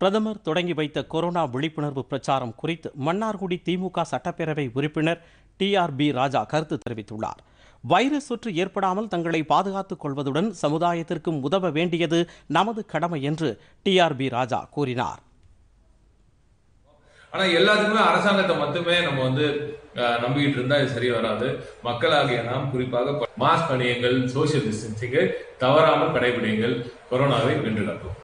பிரதமர் தொடங்கி வைத்த கொரோனா விழிப்புணர்வு பிரச்சாரம் குறித்து மன்னார்குடி திமுக சட்டப்பேரவை உறுப்பினர் டி ஆர் பி ராஜா கருத்து தெரிவித்துள்ளார் வைரஸ் தொற்று ஏற்படாமல் தங்களை பாதுகாத்துக் கொள்வதுடன் சமுதாயத்திற்கும் உதவ வேண்டியது நமது கடமை என்று டி ஆர் பி ராஜா கூறினார் ஆனா எல்லாத்துக்குமே அரசாங்கத்தை மட்டுமே நம்ம வந்து நம்பிக்கிட்டு இருந்தா இது சரி வராது மக்களாகிய நாம் குறிப்பாக மாஸ்க் அணியுங்கள் சோசியல் டிஸ்டன்சிங்கை தவறாமல் கடைபிடிங்கள் கொரோனாவை வென்று